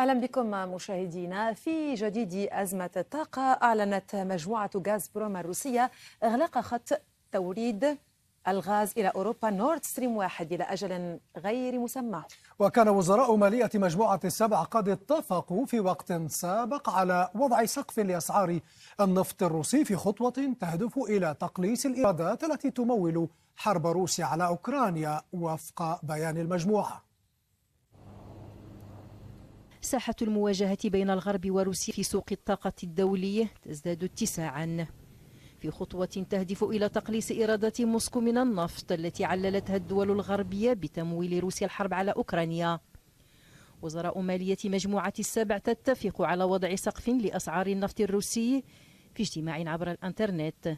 أهلا بكم مشاهدينا في جديد أزمة الطاقة أعلنت مجموعة غاز بروما الروسية إغلاق خط توريد الغاز إلى أوروبا نورد ستريم واحد إلى أجل غير مسمى وكان وزراء مالية مجموعة السبع قد اتفقوا في وقت سابق على وضع سقف لأسعار النفط الروسي في خطوة تهدف إلى تقليص الإيرادات التي تمول حرب روسيا على أوكرانيا وفق بيان المجموعة ساحة المواجهة بين الغرب وروسيا في سوق الطاقة الدولية تزداد اتساعا في خطوة تهدف إلى تقليص إيرادات موسكو من النفط التي عللتها الدول الغربية بتمويل روسيا الحرب على أوكرانيا وزراء مالية مجموعة السبع تتفق على وضع سقف لأسعار النفط الروسي في اجتماع عبر الانترنت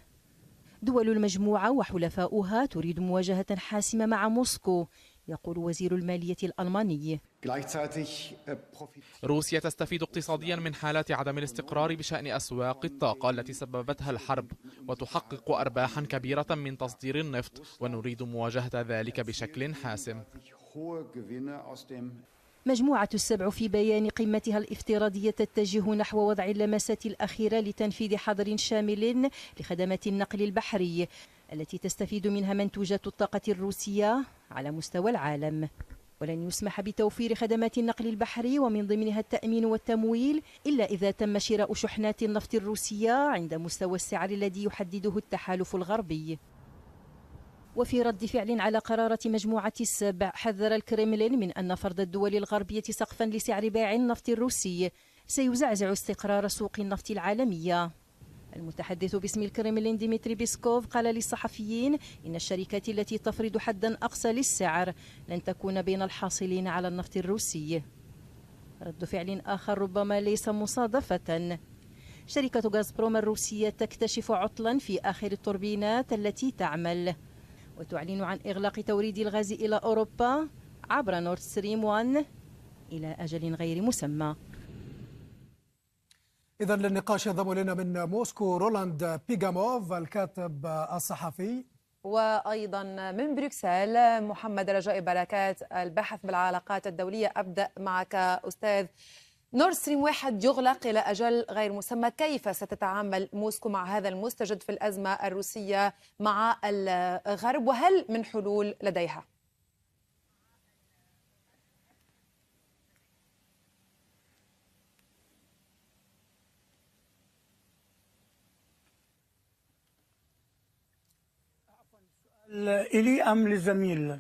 دول المجموعة وحلفاؤها تريد مواجهة حاسمة مع موسكو يقول وزير المالية الألماني Äh, روسيا تستفيد اقتصاديا من حالات عدم الاستقرار بشأن أسواق الطاقة التي سببتها الحرب وتحقق أرباحا كبيرة من تصدير النفط ونريد مواجهة ذلك بشكل حاسم مجموعة السبع في بيان قمتها الافتراضية تتجه نحو وضع اللمسات الأخيرة لتنفيذ حظر شامل لخدمات النقل البحري التي تستفيد منها منتوجات الطاقة الروسية على مستوى العالم ولن يسمح بتوفير خدمات النقل البحري ومن ضمنها التأمين والتمويل إلا إذا تم شراء شحنات النفط الروسية عند مستوى السعر الذي يحدده التحالف الغربي وفي رد فعل على قرارة مجموعة السبع حذر الكريملين من أن فرض الدول الغربية سقفا لسعر بيع النفط الروسي سيزعزع استقرار سوق النفط العالمية المتحدث باسم الكرملين ديمتري بيسكوف قال للصحفيين إن الشركات التي تفرض حدا أقصى للسعر لن تكون بين الحاصلين على النفط الروسي رد فعل آخر ربما ليس مصادفة شركة غازبروم الروسية تكتشف عطلا في آخر التوربينات التي تعمل وتعلن عن إغلاق توريد الغاز إلى أوروبا عبر نورد ستريم 1 إلى أجل غير مسمى إذا للنقاش ينضم إلينا من موسكو رولاند بيغاموف الكاتب الصحفي وأيضا من بروكسل محمد رجاء بركات الباحث بالعلاقات الدولية أبدأ معك أستاذ نور ستريم واحد يغلق إلى أجل غير مسمى كيف ستتعامل موسكو مع هذا المستجد في الأزمة الروسية مع الغرب وهل من حلول لديها؟ إلي أم لزميل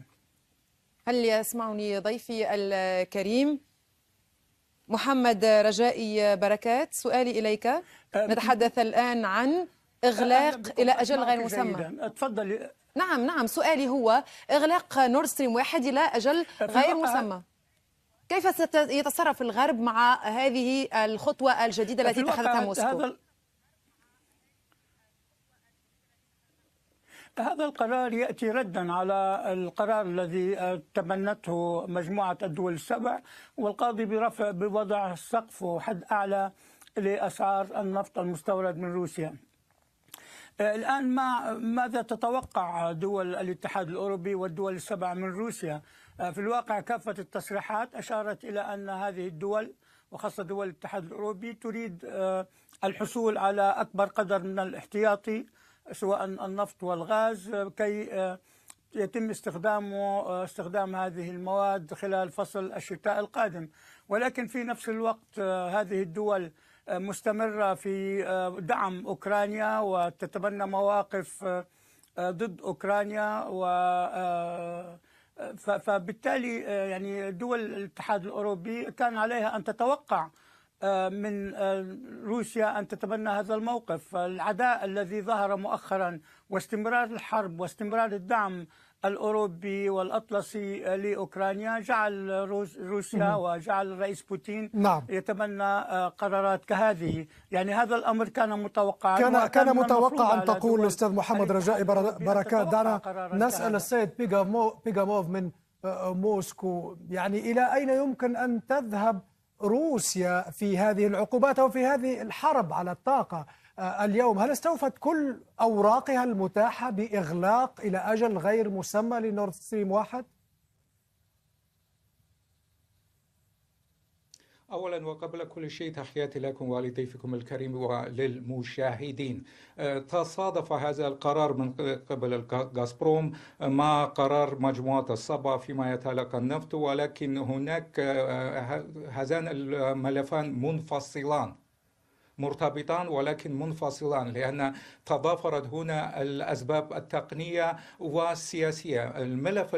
هل يسمعني ضيفي الكريم محمد رجائي بركات سؤالي إليك أه، نتحدث الآن عن أه، إغلاق إلى أجل غير مسمى تفضلي نعم نعم سؤالي هو إغلاق نور ستريم واحد إلى أجل أه، غير مسمى كيف سيتصرف الغرب مع هذه الخطوة الجديدة التي اتخذتها موسكو؟ هذا هذا القرار ياتي ردا على القرار الذي آه، تبنته مجموعه الدول السبع والقاضي برفع بوضع سقف وحد اعلى لاسعار النفط المستورد من روسيا. آه، الان ما ماذا تتوقع دول الاتحاد الاوروبي والدول السبع من روسيا؟ آه، في الواقع كافه التصريحات اشارت الى ان هذه الدول وخاصه دول الاتحاد الاوروبي تريد الحصول على اكبر قدر من الاحتياطي سواء النفط والغاز آه، كي آه، يتم استخدامه آه، استخدام هذه المواد خلال فصل الشتاء القادم ولكن في نفس الوقت هذه الدول مستمرة في دعم أوكرانيا وتتبنى مواقف ضد أوكرانيا و فبالتالي يعني دول الاتحاد الأوروبي كان عليها أن تتوقع آه، من آه، روسيا أن تتبنى هذا الموقف العداء الذي ظهر مؤخرا واستمرار الحرب واستمرار الدعم الأوروبي والأطلسي لأوكرانيا جعل روسيا وجعل الرئيس بوتين نعم. يتبنى آه، قرارات كهذه يعني هذا الأمر كان متوقعا كان, كان متوقعا تقول أستاذ محمد رجاء بركات دعنا نسأل السيد بيغاموف من موسكو يعني إلى أين يمكن أن تذهب روسيا في هذه العقوبات أو في هذه الحرب على الطاقة آه، اليوم هل استوفت كل أوراقها المتاحة بإغلاق إلى أجل غير مسمى لنورد ستريم واحد؟ أولا وقبل كل شيء تحياتي لكم ولضيفكم الكريم وللمشاهدين آه، تصادف هذا القرار من قبل غازبروم مع قرار مجموعة الصبا فيما يتعلق النفط ولكن هناك آه، هذان الملفان منفصلان مرتبطان ولكن منفصلان لأن تضافرت هنا الأسباب التقنية والسياسية الملف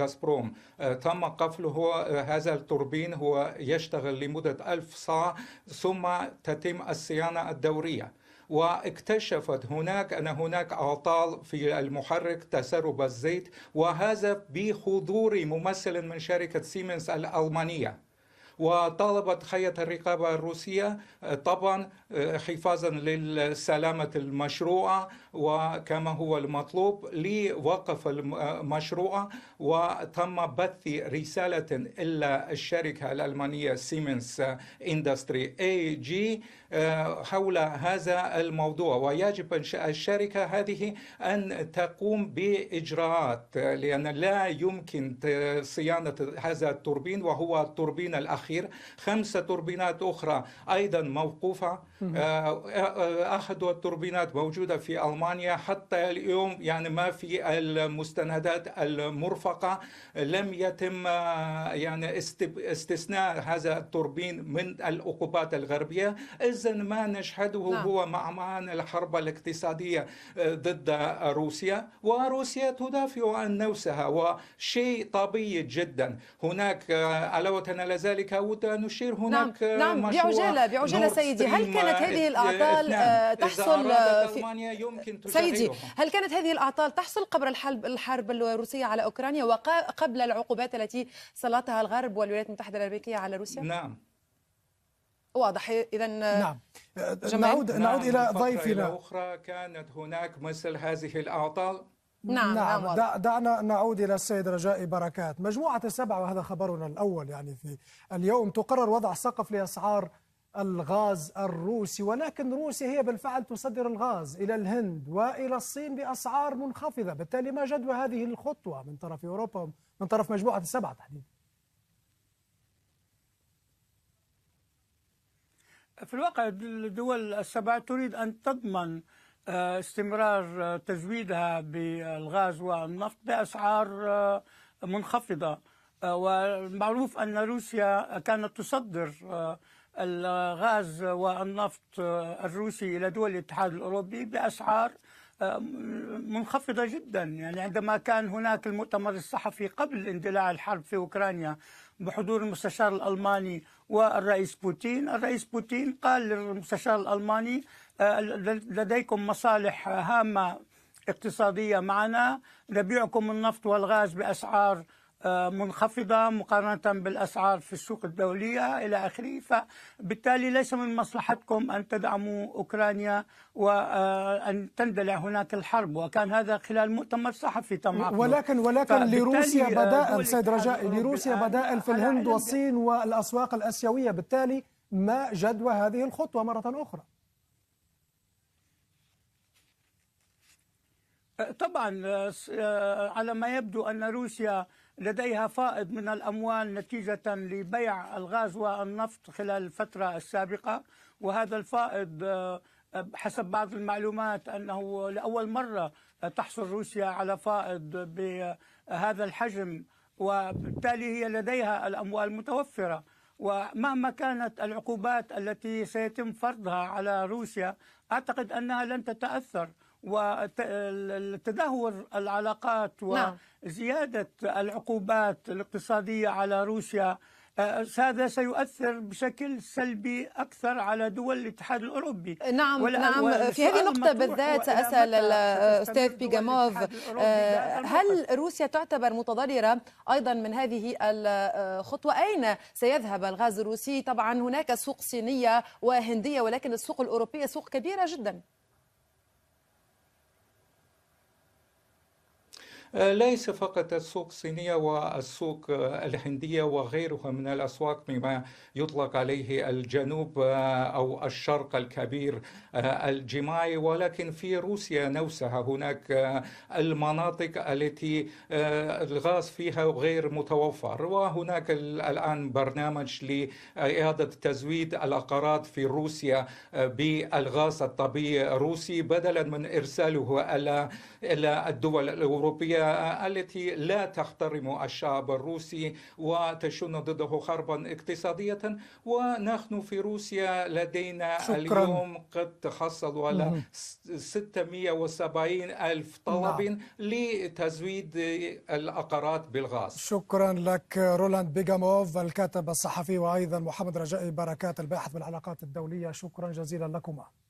غازبروم آه، تم قفله آه، هذا التوربين هو يشتغل لمدة ألف ساعة ثم تتم الصيانة الدورية واكتشفت هناك ان هناك اعطال في المحرك تسرب الزيت وهذا بحضور ممثل من شركه سيمنز الالمانيه وطالبت هيئة الرقابة الروسية آه، طبعا آه، حفاظا للسلامة المشروع وكما هو المطلوب لوقف المشروع آه، وتم بث رسالة إلى الشركة الألمانية سيمنز اندستري اي جي حول هذا الموضوع ويجب الشركة هذه أن تقوم بإجراءات لأن لا يمكن صيانة هذا التوربين وهو التوربين الأخير الأخير خمسة توربينات أخرى أيضا موقوفة آه، آه، أحد التوربينات موجودة في ألمانيا حتى اليوم يعني ما في المستندات المرفقة لم يتم آه، يعني استثناء هذا التوربين من العقوبات الغربية إذا ما نشهده لا. نعم. هو معمان الحرب الاقتصادية ضد روسيا وروسيا تدافع عن نفسها وشيء طبيعي جدا هناك علاوة على ذلك هناك ونشير نعم، هناك نعم, نعم بعجاله بعجاله سيدي هل كانت هذه الاعطال نعم. تحصل في يمكن سيدي هل كانت هذه الاعطال تحصل قبل الحرب الحرب الروسيه على اوكرانيا وقبل العقوبات التي سلطها الغرب والولايات المتحده الامريكيه على روسيا؟ نعم واضح اذا آه، نعم جمعين. نعود نعود الى نعم، ضيفنا اخرى كانت هناك مثل هذه الاعطال نعم, نعم, نعم، دع دعنا نعود إلى السيد رجاء بركات مجموعة السبع وهذا خبرنا الأول يعني في اليوم تقرر وضع سقف لأسعار الغاز الروسي ولكن روسيا هي بالفعل تصدر الغاز إلى الهند وإلى الصين بأسعار منخفضة بالتالي ما جدوى هذه الخطوة من طرف أوروبا من طرف مجموعة السبعة تحديدا في الواقع الدول السبعة تريد أن تضمن استمرار آه، تزويدها بالغاز والنفط بأسعار آه، منخفضة آه، ومعروف أن روسيا كانت تصدر الغاز والنفط الروسي إلى دول الاتحاد الأوروبي بأسعار منخفضة جدا يعني عندما كان هناك المؤتمر الصحفي قبل اندلاع الحرب في أوكرانيا بحضور المستشار الألماني والرئيس بوتين الرئيس بوتين قال للمستشار الألماني آه، لديكم مصالح هامة اقتصادية معنا نبيعكم النفط والغاز بأسعار منخفضة مقارنة بالأسعار في السوق الدولية إلى آخره فبالتالي ليس من مصلحتكم أن تدعموا أوكرانيا وأن تندلع هناك الحرب وكان هذا خلال مؤتمر صحفي تم ولكن ولكن لروسيا آه، بدائل سيد رجاء لروسيا آه، بدائل في الهند والصين والأسواق الأسيوية بالتالي ما جدوى هذه الخطوة مرة أخرى؟ آه، طبعا على ما يبدو أن روسيا لديها فائض من الأموال نتيجة لبيع الغاز والنفط خلال الفترة السابقة وهذا الفائض آه، حسب بعض المعلومات أنه لأول مرة تحصل روسيا على فائض بهذا الحجم وبالتالي هي لديها الأموال متوفرة ومهما كانت العقوبات التي سيتم فرضها على روسيا أعتقد أنها لن تتأثر وتدهور العلاقات نعم. وزيادة العقوبات الاقتصادية على روسيا آه، هذا سيؤثر بشكل سلبي أكثر على دول الاتحاد الأوروبي نعم نعم في هذه النقطة بالذات أسأل الأستاذ بيجاموف آه، هل روسيا تعتبر متضررة أيضا من هذه الخطوة آه، أين سيذهب الغاز الروسي طبعا هناك سوق صينية وهندية ولكن السوق الأوروبية سوق كبيرة جدا آه، ليس فقط السوق الصينية والسوق آه، الهندية وغيرها من الأسواق مما يطلق عليه الجنوب آه، أو الشرق الكبير الجماعي ولكن في روسيا نفسها هناك المناطق التي الغاز فيها غير متوفر وهناك الآن برنامج لإعادة تزويد العقارات في روسيا بالغاز الطبيعي الروسي بدلا من إرساله إلى الدول الأوروبية التي لا تحترم الشعب الروسي وتشن ضده حربا اقتصادية ونحن في روسيا لدينا شكرا. اليوم قد تحصلوا على 670 ألف طلب نعم. لتزويد الأقارات بالغاز شكرا لك رولاند بيجاموف الكاتب الصحفي وأيضا محمد رجائي بركات الباحث بالعلاقات الدولية شكرا جزيلا لكما